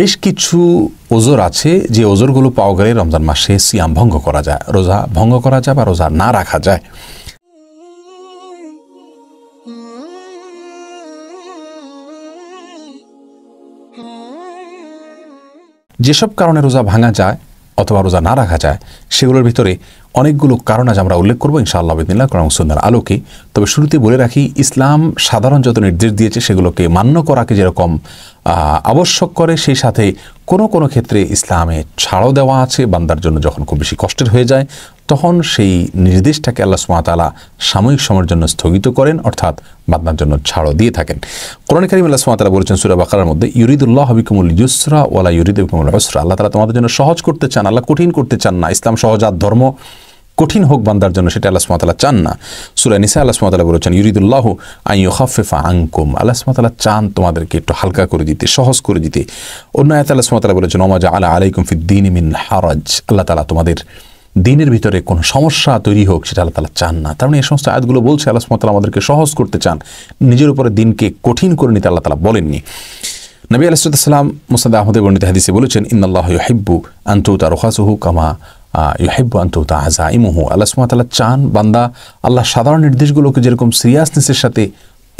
বেশ কিছু ওজোর আছে যে ওজোরগুলো পাওয়া গেলে রমজান মাসে সিয়াম ভঙ্গ করা যায় রোজা ভঙ্গ করা যায় বা রোজা না রাখা যায় যেসব কারণে রোজা ভাঙা যায় অথবা রোজা না রাখা যায় সেগুলোর ভিতরে অনেকগুলো কারণ আজ আমরা উল্লেখ করবো ইনশাআল্লাহ আবিদিল্লা কোরআন সুন্দর আলোকে তবে শুরুতে বলে রাখি ইসলাম সাধারণ যত নির্দেশ দিয়েছে সেগুলোকে মান্য করাকে যেরকম আবশ্যক করে সেই সাথে কোনো কোনো ক্ষেত্রে ইসলামে ছাড়ও দেওয়া আছে বান্দার জন্য যখন খুব বেশি কষ্টের হয়ে যায় তখন সেই নির্দেশটাকে আল্লাহ সুমাতালা সাময়িক সময়ের জন্য স্থগিত করেন অর্থাৎ বান্দার জন্য ছাড়ও দিয়ে থাকেন কোরআনকারিম আল্লাহ সুমাতালা বলেছেন সুরা বাকার মধ্যে ইউরিদুল্লাহ হবিকুমুল ইউসরা ওয়ালা ইউরিদ হবিকুমুল আল্লাহ তালা তোমাদের জন্য সহজ করতে চান আল্লাহ কঠিন করতে চান না ইসলাম সহজাত ধর্ম কঠিন হোক বান্দার জন্য সেটা আল্লাহ সুমাতালা চান না সুরা নিসা আল্লাহ সুমাতালা বলেছেন ইউরিদুল্লাহ আই ইউহাফেফা আঙ্কুম আল্লাহ সুমাতালা চান তোমাদেরকে একটু হালকা করে দিতে সহজ করে দিতে অন্য আয়তা আল্লাহ সুমাতালা বলেছেন ওমাজা আলা আলাইকুম ফিদ্দিন মিন হারাজ আল্লাহ তালা তোমাদের দিনের ভিতরে কোনো সমস্যা তৈরি হোক সেটা আল্লাহ তালা চান না তার মানে এই সমস্ত আয়াতগুলো বলছে আল্লাহ সুমাতালা আমাদেরকে সহজ করতে চান নিজের উপরে দিনকে কঠিন করে নিতে আল্লাহ তালা বলেননি নবী আলাইসাল্লাম মুসাদ আহমদে বর্ণিত হাদিসে বলেছেন ইন্দাল্লাহ হিব্বু আন্তু তার রোহাসহু কামা ইউহেব্বু আন্ততা আজাইমুহু আল্লাহ সুমাতাল্লাহ চান বান্দা আল্লাহ সাধারণ নির্দেশগুলোকে যেরকম সিরিয়াসনেসের সাথে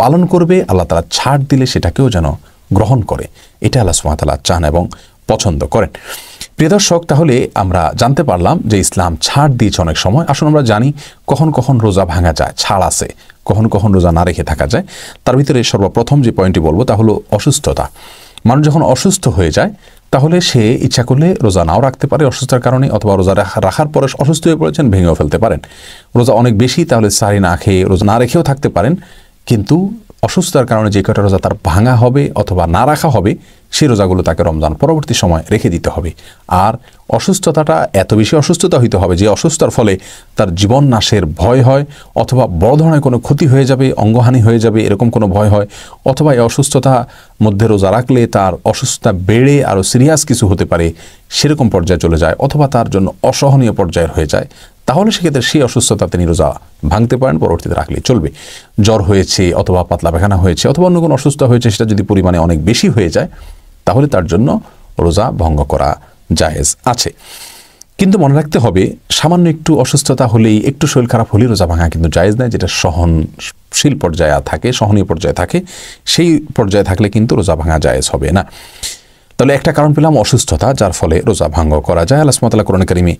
পালন করবে আল্লাহ তালা ছাড় দিলে সেটাকেও যেন গ্রহণ করে এটা আল্লাহ সুমাতাল্লাহ চান এবং পছন্দ করেন প্রিয় দর্শক তাহলে আমরা জানতে পারলাম যে ইসলাম ছাড় দিয়েছে অনেক সময় আসলে আমরা জানি কখন কখন রোজা ভাঙা যায় ছাড় আছে কখন কখন রোজা না রেখে থাকা যায় তার ভিতরে সর্বপ্রথম যে পয়েন্টটি বলবো তা হলো অসুস্থতা মানুষ যখন অসুস্থ হয়ে যায় তাহলে সে ইচ্ছা করলে রোজা নাও রাখতে পারে অসুস্থতার কারণে অথবা রোজা রাখার পরে অসুস্থ হয়ে পড়েছেন ভেঙেও ফেলতে পারেন রোজা অনেক বেশি তাহলে সারি না খেয়ে রোজা না রেখেও থাকতে পারেন কিন্তু অসুস্থতার কারণে যে কটা রোজা তার ভাঙা হবে অথবা না রাখা হবে সেই রোজাগুলো তাকে রমজান পরবর্তী সময় রেখে দিতে হবে আর অসুস্থতাটা এত বেশি অসুস্থতা হইতে হবে যে অসুস্থতার ফলে তার জীবন নাশের ভয় হয় অথবা বড় ধরনের কোনো ক্ষতি হয়ে যাবে অঙ্গহানি হয়ে যাবে এরকম কোনো ভয় হয় অথবা এই অসুস্থতা মধ্যে রোজা রাখলে তার অসুস্থতা বেড়ে আরও সিরিয়াস কিছু হতে পারে সেরকম পর্যায়ে চলে যায় অথবা তার জন্য অসহনীয় পর্যায়ের হয়ে যায় তাহলে সেক্ষেত্রে সেই অসুস্থতা তিনি রোজা ভাঙতে পারেন পরবর্তীতে রাখলে চলবে জ্বর হয়েছে অথবা পাতলা পেখানা হয়েছে অথবা অন্য কোনো অসুস্থতা হয়েছে সেটা যদি পরিমাণে অনেক বেশি হয়ে যায় তাহলে তার জন্য রোজা ভঙ্গ করা জায়েজ আছে কিন্তু মনে রাখতে হবে সামান্য একটু অসুস্থতা হলেই একটু শরীর খারাপ হলেই রোজা ভাঙা কিন্তু জায়েজ নয় যেটা সহনশীল পর্যায়ে থাকে সহনীয় পর্যায়ে থাকে সেই পর্যায়ে থাকলে কিন্তু রোজা ভাঙা জায়েজ হবে না তাহলে একটা কারণ পেলাম অসুস্থতা যার ফলে রোজা ভাঙ্গ করা যায় আল্লাহ সুমতাল্লাহ কোরআন করিমি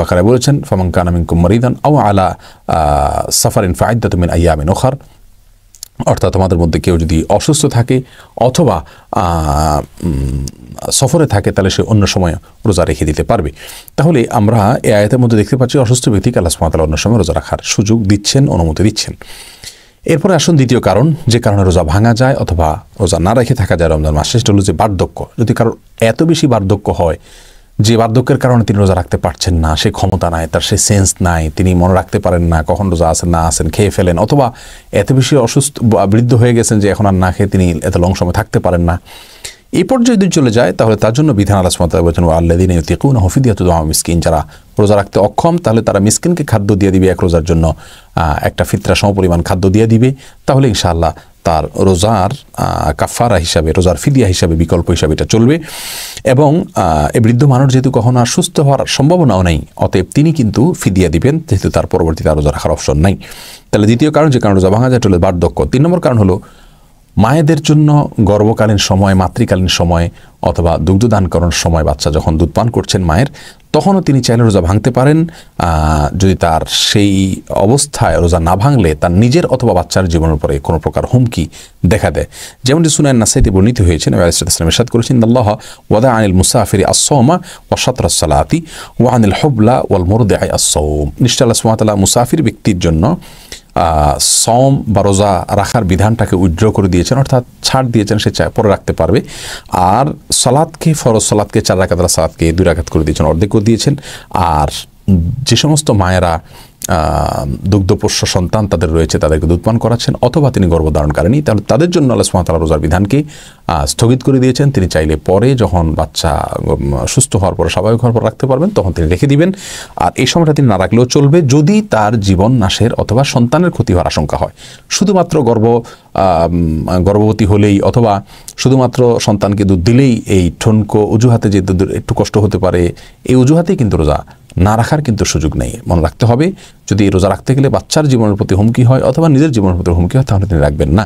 বাকারে বলেছেন ফমং কানামিন মরিদান আও আলা সাফার সাফারিন ফায়দাতমিন আয়ামিন ওখার অর্থাৎ তোমাদের মধ্যে কেউ যদি অসুস্থ থাকে অথবা সফরে থাকে তাহলে সে অন্য সময় রোজা রেখে দিতে পারবে তাহলে আমরা এ আয়তের মধ্যে দেখতে পাচ্ছি অসুস্থ ব্যক্তিকে আল্লাহ সুমাতাল অন্য সময় রোজা রাখার সুযোগ দিচ্ছেন অনুমতি দিচ্ছেন এরপরে আসুন দ্বিতীয় কারণ যে কারণে রোজা ভাঙা যায় অথবা রোজা না রেখে থাকা যায় রমজান মাসে সেটা হল যে বার্ধক্য যদি কারোর এত বেশি বার্ধক্য হয় যে বার্ধক্যের কারণে তিনি রোজা রাখতে পারছেন না সে ক্ষমতা নাই তার সে সেন্স নাই তিনি মনে রাখতে পারেন না কখন রোজা আসেন না আসেন খেয়ে ফেলেন অথবা এত বেশি অসুস্থ বৃদ্ধ হয়ে গেছেন যে এখন আর না খেয়ে তিনি এত লং সময় থাকতে পারেন না এই পর্যায়ে যদি চলে যায় তাহলে তার জন্য বিধান আলাস মতাল বলেছেন আল্লাদিন ইউতিকুন হফিদিয়াত মিসকিন যারা রোজা রাখতে অক্ষম তাহলে তারা মিসকিনকে খাদ্য দিয়ে দিবে এক রোজার জন্য একটা ফিতরা সমপরিমাণ খাদ্য দিয়ে দিবে তাহলে ইনশাআল্লাহ তার রোজার কাফারা হিসাবে রোজার ফিদিয়া হিসাবে বিকল্প হিসাবে এটা চলবে এবং এই বৃদ্ধ মানুষ যেহেতু কখনো আর সুস্থ হওয়ার সম্ভাবনাও নেই অতএব তিনি কিন্তু ফিদিয়া দিবেন যেহেতু তার পরবর্তীতে আর রোজা রাখার অপশন নাই তাহলে দ্বিতীয় কারণ যে কারণ রোজা ভাঙা যায় বার্ধক্য তিন নম্বর কারণ হলো মায়েদের জন্য গর্ভকালীন সময় মাতৃকালীন সময় অথবা দুগ্ধদান করার সময় বাচ্চা যখন দুধ পান করছেন মায়ের তখনও তিনি চাইলে রোজা ভাঙতে পারেন যদি তার সেই অবস্থায় রোজা না ভাঙলে তার নিজের অথবা বাচ্চার জীবনের উপরে কোনো প্রকার হুমকি দেখা দেয় যেমনটি সুনায়ন নাসাইতে বর্ণিত হয়েছেন নবী সাদ করেছেন আল্লাহ ওয়াদা আনিল মুসাফির আসমা ও সাতরাসালাতি আনিল হবলা ওয়াল মোরদে আসৌম নিশ্চয় আল্লাহ সুমাতাল্লাহ মুসাফির ব্যক্তির জন্য সম বা রোজা রাখার বিধানটাকে উজ্জ্ব করে দিয়েছেন অর্থাৎ ছাড় দিয়েছেন সে পরে রাখতে পারবে আর সালাদকে ফরজ সালাদকে চার রাখাত সালাদকে দুই রাখাত করে দিয়েছেন অর্ধেকও দিয়েছেন আর যে সমস্ত মায়েরা দুগ্ধপোষ্য সন্তান তাদের রয়েছে তাদেরকে দুধপান করাচ্ছেন অথবা তিনি গর্ভধারণ করেনি তাহলে তাদের জন্য আল্লাহ সুমাতাল রোজার বিধানকে স্থগিত করে দিয়েছেন তিনি চাইলে পরে যখন বাচ্চা সুস্থ হওয়ার পর স্বাভাবিক হওয়ার পর রাখতে পারবেন তখন তিনি রেখে দিবেন আর এই সময়টা তিনি না রাখলেও চলবে যদি তার জীবন নাশের অথবা সন্তানের ক্ষতি হওয়ার আশঙ্কা হয় শুধুমাত্র গর্ভ গর্ভবতী হলেই অথবা শুধুমাত্র সন্তানকে দুধ দিলেই এই ঠনকো অজুহাতে যে দুধ একটু কষ্ট হতে পারে এই অজুহাতেই কিন্তু রোজা না রাখার কিন্তু সুযোগ নেই মনে রাখতে হবে যদি রোজা রাখতে গেলে বাচ্চার জীবনের প্রতি হুমকি হয় অথবা নিজের জীবনের প্রতি হুমকি হয় তাহলে তিনি রাখবেন না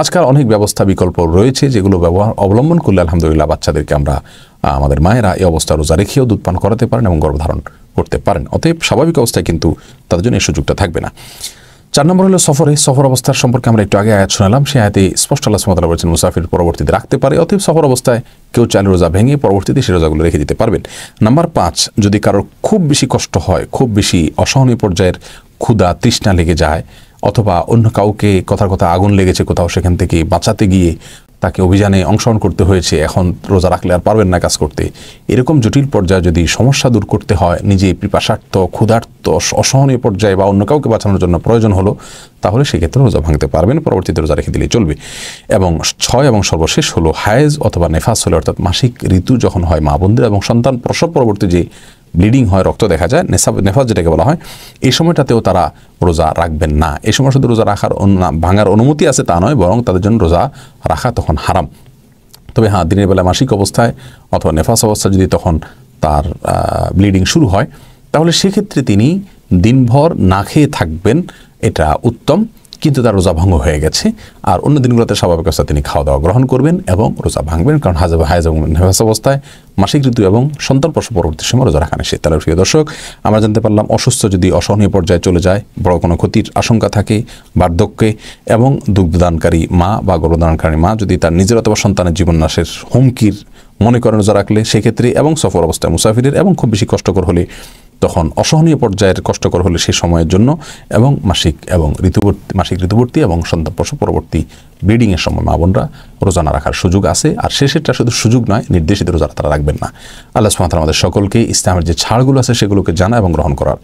আজকাল অনেক ব্যবস্থা বিকল্প রয়েছে যেগুলো ব্যবহার অবলম্বন করলে আলহামদুলিল্লাহ বাচ্চাদেরকে আমরা আমাদের মায়েরা এই অবস্থা রোজা রেখেও দুধ পান করাতে পারেন এবং গর্ভধারণ করতে পারেন অতএব স্বাভাবিক অবস্থায় কিন্তু তাদের জন্য এই সুযোগটা থাকবে না চার নম্বর হলো সফরে সফর অবস্থার সম্পর্কে আমরা একটু আগে আয়াত শোনালাম সে আয়াতে স্পষ্ট আল্লাহ সুমতলা বলেছেন মুসাফির পরবর্তীতে রাখতে পারে অতএব সফর অবস্থায় কেউ চালের রোজা ভেঙে পরবর্তীতে সে রোজাগুলো রেখে দিতে পারবেন নাম্বার পাঁচ যদি কারোর খুব বেশি কষ্ট হয় খুব বেশি অসহনীয় পর্যায়ের ক্ষুদা তৃষ্ণা লেগে যায় অথবা অন্য কাউকে কথার কথা আগুন লেগেছে কোথাও সেখান থেকে বাঁচাতে গিয়ে তাকে অভিযানে অংশগ্রহণ করতে হয়েছে এখন রোজা রাখলে আর পারবেন না কাজ করতে এরকম জটিল পর্যায়ে যদি সমস্যা দূর করতে হয় নিজে পিপাসার্থ ক্ষুধার্ত অসহনীয় পর্যায়ে বা অন্য কাউকে বাঁচানোর জন্য প্রয়োজন হলো তাহলে সেক্ষেত্রে রোজা ভাঙতে পারবেন পরবর্তীতে রোজা রেখে দিলে চলবে এবং ছয় এবং সর্বশেষ হলো হায়েজ অথবা নেফাস হলে অর্থাৎ মাসিক ঋতু যখন হয় মা বন্ধুর এবং সন্তান প্রসব পরবর্তী যে ব্লিডিং হয় রক্ত দেখা যায় নেশা নেফাজ যেটাকে বলা হয় এই সময়টাতেও তারা রোজা রাখবেন না এই সময় শুধু রোজা রাখার ভাঙার অনুমতি আছে তা নয় বরং তাদের জন্য রোজা রাখা তখন হারাম তবে হ্যাঁ দিনের বেলা মাসিক অবস্থায় অথবা নেফাস অবস্থা যদি তখন তার ব্লিডিং শুরু হয় তাহলে সেক্ষেত্রে তিনি দিনভর না খেয়ে থাকবেন এটা উত্তম কিন্তু তার রোজা ভঙ্গ হয়ে গেছে আর অন্য দিনগুলোতে স্বাভাবিক অবস্থা তিনি খাওয়া দাওয়া গ্রহণ করবেন এবং রোজা ভাঙবেন কারণ হাজার হায়াজ এবং নেভাস অবস্থায় মাসিক ঋতু এবং সন্তান প্রশ্ন পরবর্তী সময় রোজা রাখা নিশ্চিত তাহলে প্রিয় দর্শক আমরা জানতে পারলাম অসুস্থ যদি অসহনীয় পর্যায়ে চলে যায় বড় কোনো ক্ষতির আশঙ্কা থাকে বার্ধক্যে এবং দুগ্ধদানকারী মা বা গর্ভদানকারী মা যদি তার নিজের অথবা সন্তানের জীবন নাশের হুমকির মনে করেন রোজা রাখলে সেক্ষেত্রে এবং সফর অবস্থায় মুসাফিরের এবং খুব বেশি কষ্টকর হলে তখন অসহনীয় পর্যায়ের কষ্টকর হলে সেই সময়ের জন্য এবং মাসিক এবং ঋতুবর্তী মাসিক ঋতুবর্তী এবং পশু পরবর্তী ব্লিডিংয়ের সময় মা বোনরা রাখার সুযোগ আছে আর সেটা শুধু সুযোগ নয় নির্দেশিত রোজানা তারা রাখবেন না আল্লাহ সুমাত আমাদের সকলকে ইসলামের যে ছাড়গুলো আছে সেগুলোকে জানা এবং গ্রহণ করার